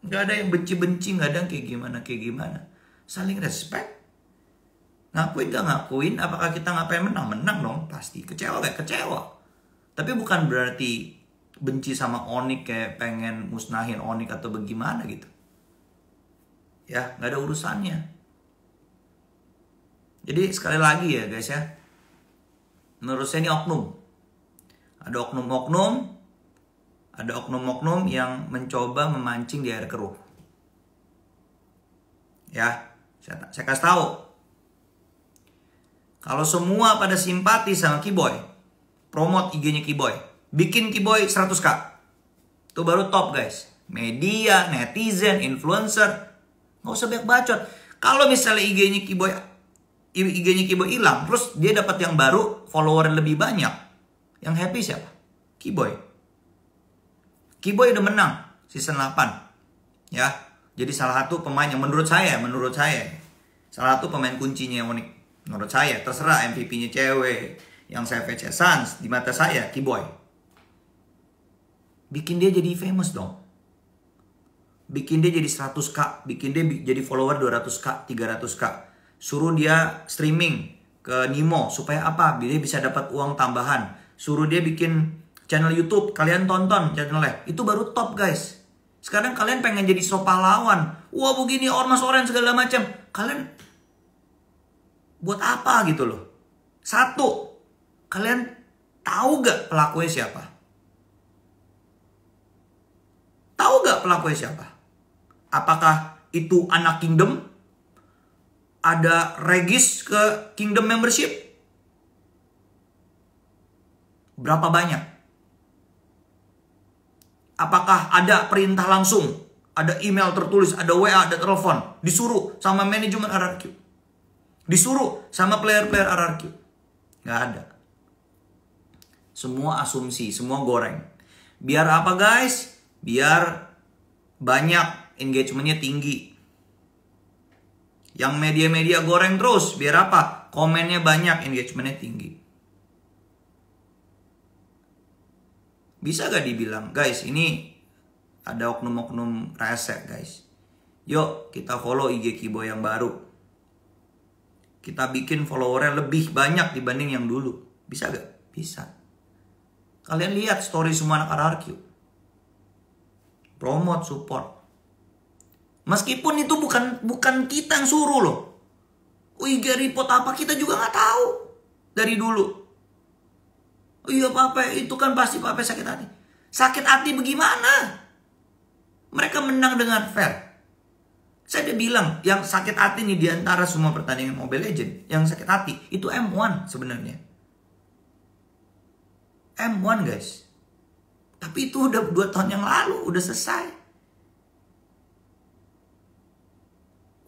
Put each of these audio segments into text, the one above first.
Nggak ada yang benci-benci, nggak ada yang kayak gimana kayak gimana. Saling respect. Ngakuin gak ngakuin, apakah kita ngapain menang? Menang dong, pasti. Kecewa kayak kecewa. Tapi bukan berarti benci sama Onik kayak pengen musnahin Onik atau bagaimana gitu. Ya, nggak ada urusannya. Jadi sekali lagi ya guys ya. Menurut saya ini oknum. Ada oknum-oknum ada oknum-oknum yang mencoba memancing di air keruh. Ya, saya, saya kasih tahu. Kalau semua pada simpati sama Kiboy, promote IG-nya Kiboy, bikin Kiboy 100k. Itu baru top guys. Media, netizen, influencer, nggak usah banyak bacot. Kalau misalnya IG-nya Kiboy IG-nya Kiboy hilang, terus dia dapat yang baru, follower lebih banyak. Yang happy siapa? Kiboy. Kiboy udah menang season 8. Ya. Jadi salah satu pemain yang menurut saya, menurut saya salah satu pemain kuncinya yang unik. Menurut saya terserah MVP-nya cewek yang saya VC Sans di mata saya Kiboy. Bikin dia jadi famous dong. Bikin dia jadi 100k, bikin dia jadi follower 200k, 300k. Suruh dia streaming ke Nimo supaya apa? Biar Dia bisa dapat uang tambahan. Suruh dia bikin channel YouTube, kalian tonton channelnya. Itu baru top guys. Sekarang kalian pengen jadi sopalawan, Wah begini ormas orange segala macam. Kalian buat apa gitu loh. Satu, kalian tahu gak pelakunya siapa? Tahu gak pelakunya siapa? Apakah itu anak kingdom? Ada regis ke kingdom membership? Berapa banyak? Apakah ada perintah langsung? Ada email tertulis, ada WA, ada telepon. Disuruh sama manajemen RRQ. Disuruh sama player-player RRQ. Gak ada. Semua asumsi, semua goreng. Biar apa guys? Biar banyak engagementnya tinggi. Yang media-media goreng terus, biar apa? Komennya banyak, engagementnya tinggi. bisa gak dibilang guys ini ada oknum-oknum resek guys yuk kita follow IG Kibo yang baru kita bikin followernya lebih banyak dibanding yang dulu bisa gak? bisa kalian lihat story semua anak RRQ promote support meskipun itu bukan bukan kita yang suruh loh oh, IG report apa kita juga nggak tahu dari dulu Iya Pape, itu kan pasti Pape sakit hati. Sakit hati bagaimana? Mereka menang dengan fair. Saya udah bilang yang sakit hati nih diantara semua pertandingan Mobile Legend. Yang sakit hati itu M1 sebenarnya. M1 guys. Tapi itu udah dua tahun yang lalu udah selesai.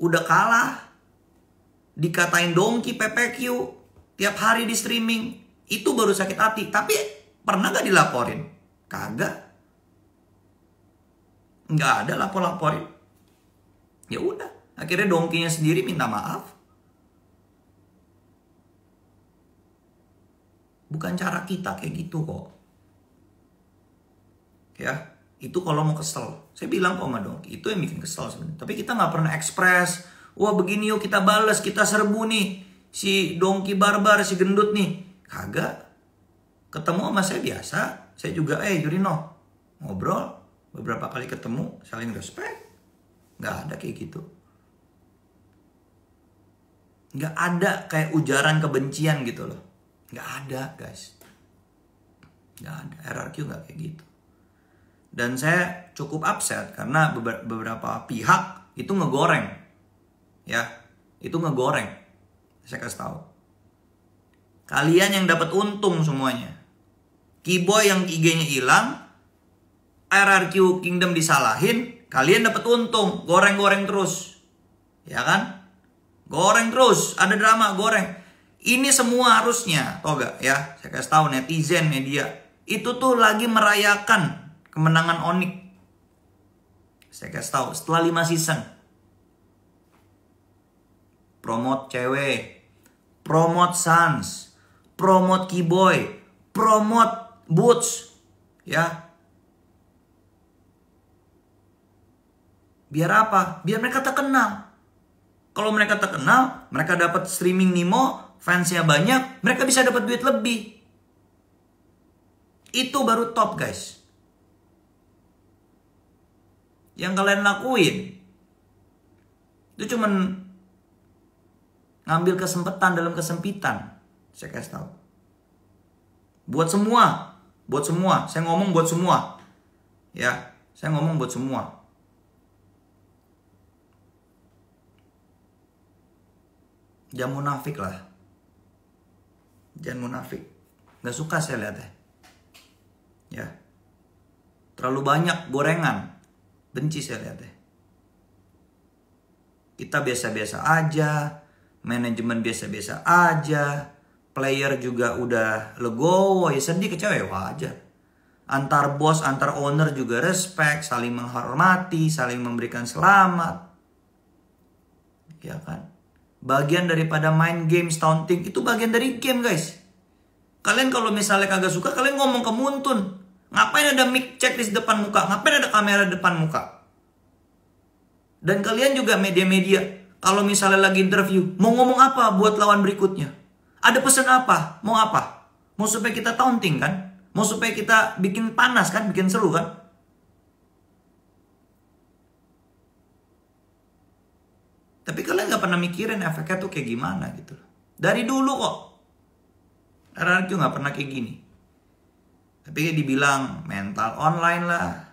Udah kalah. Dikatain dongki PPQ. Tiap hari di streaming itu baru sakit hati. Tapi pernah gak dilaporin? Kagak. Nggak ada lapor-laporin. Ya udah. Akhirnya dongkinya sendiri minta maaf. Bukan cara kita kayak gitu kok. Ya, itu kalau mau kesel. Saya bilang kok sama dongki, itu yang bikin kesel sebenarnya. Tapi kita gak pernah ekspres. Wah begini yuk kita bales, kita serbu nih. Si dongki barbar, si gendut nih. Kagak, ketemu sama saya biasa. Saya juga, eh Yurino, ngobrol. Beberapa kali ketemu, saling respect. Nggak ada kayak gitu. Nggak ada kayak ujaran kebencian gitu loh. Nggak ada guys. Nggak ada. RRQ nggak kayak gitu. Dan saya cukup upset karena beberapa pihak itu ngegoreng. Ya, itu ngegoreng. Saya kasih tahu Kalian yang dapat untung semuanya. kibo yang IG-nya hilang, RRQ Kingdom disalahin, kalian dapat untung, goreng-goreng terus. Ya kan? Goreng terus, ada drama goreng. Ini semua harusnya, toga ya, saya kasih tahu netizen media itu tuh lagi merayakan kemenangan Onik. Saya kasih tahu, setelah 5 season. Promote cewek, promote Sans, promote keyboy, promote Boots, ya. Biar apa? Biar mereka terkenal. Kalau mereka terkenal, mereka dapat streaming Nimo, fansnya banyak, mereka bisa dapat duit lebih. Itu baru top guys. Yang kalian lakuin itu cuman ngambil kesempatan dalam kesempitan. Saya kasih tahu. Buat semua, buat semua. Saya ngomong buat semua. Ya, saya ngomong buat semua. Jangan munafik lah. Jangan munafik. Gak suka saya lihat ya. Ya. Terlalu banyak gorengan. Benci saya lihat ya. Kita biasa-biasa aja. Manajemen biasa-biasa aja player juga udah legowo ya sedih kecewa ya wajar antar bos antar owner juga respect saling menghormati saling memberikan selamat ya kan bagian daripada main game stunting itu bagian dari game guys kalian kalau misalnya kagak suka kalian ngomong ke Muntun ngapain ada mic check di depan muka ngapain ada kamera depan muka dan kalian juga media-media kalau misalnya lagi interview mau ngomong apa buat lawan berikutnya ada pesan apa? Mau apa? Mau supaya kita taunting kan? Mau supaya kita bikin panas kan? Bikin seru kan? Tapi kalian gak pernah mikirin efeknya tuh kayak gimana gitu Dari dulu kok. karena RRQ gak pernah kayak gini. Tapi dibilang mental online lah.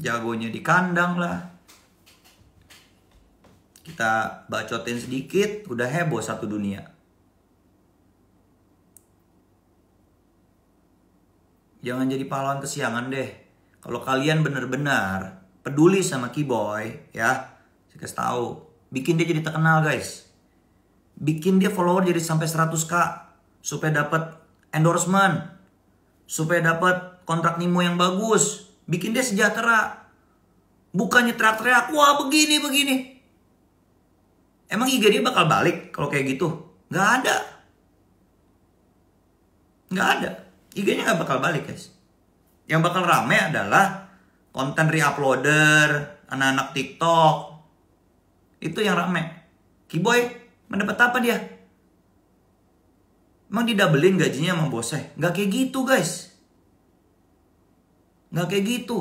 jagonya di kandang lah kita bacotin sedikit udah heboh satu dunia jangan jadi pahlawan kesiangan deh kalau kalian benar-benar peduli sama Kiboy ya saya kasih tahu bikin dia jadi terkenal guys bikin dia follower jadi sampai 100k supaya dapat endorsement supaya dapat kontrak Nimo yang bagus bikin dia sejahtera. Bukannya teriak-teriak, wah begini, begini. Emang IG dia bakal balik kalau kayak gitu? Gak ada. gak ada. IG-nya gak bakal balik, guys. Yang bakal rame adalah konten reuploader, anak-anak TikTok. Itu yang rame. Kiboy mendapat apa dia? Emang didabelin gajinya sama bosnya? Gak kayak gitu, guys. Nggak kayak gitu.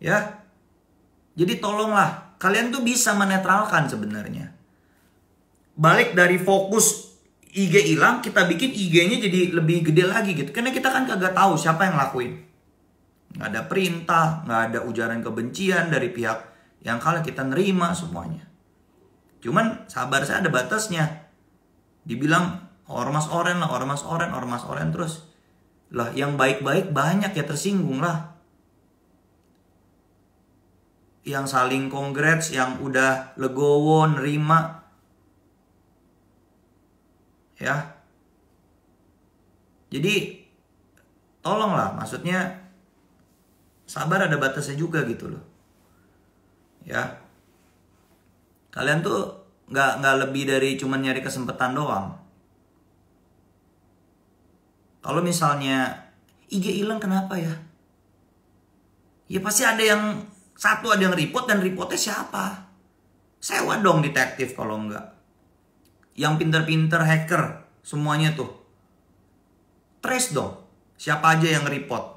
Ya. Jadi tolonglah, kalian tuh bisa menetralkan sebenarnya. Balik dari fokus IG hilang, kita bikin IG-nya jadi lebih gede lagi gitu. Karena kita kan kagak tahu siapa yang lakuin. Nggak ada perintah, nggak ada ujaran kebencian dari pihak yang kalah kita nerima semuanya. Cuman sabar saya ada batasnya. Dibilang ormas oren lah, ormas oren, ormas oren terus lah yang baik-baik banyak ya tersinggung lah. Yang saling congrats, yang udah legowo, nerima. Ya. Jadi tolonglah maksudnya sabar ada batasnya juga gitu loh. Ya. Kalian tuh nggak nggak lebih dari cuman nyari kesempatan doang kalau misalnya IG hilang kenapa ya? Ya pasti ada yang satu ada yang report dan reportnya siapa? Sewa dong detektif kalau enggak. Yang pinter-pinter hacker semuanya tuh. Trace dong siapa aja yang report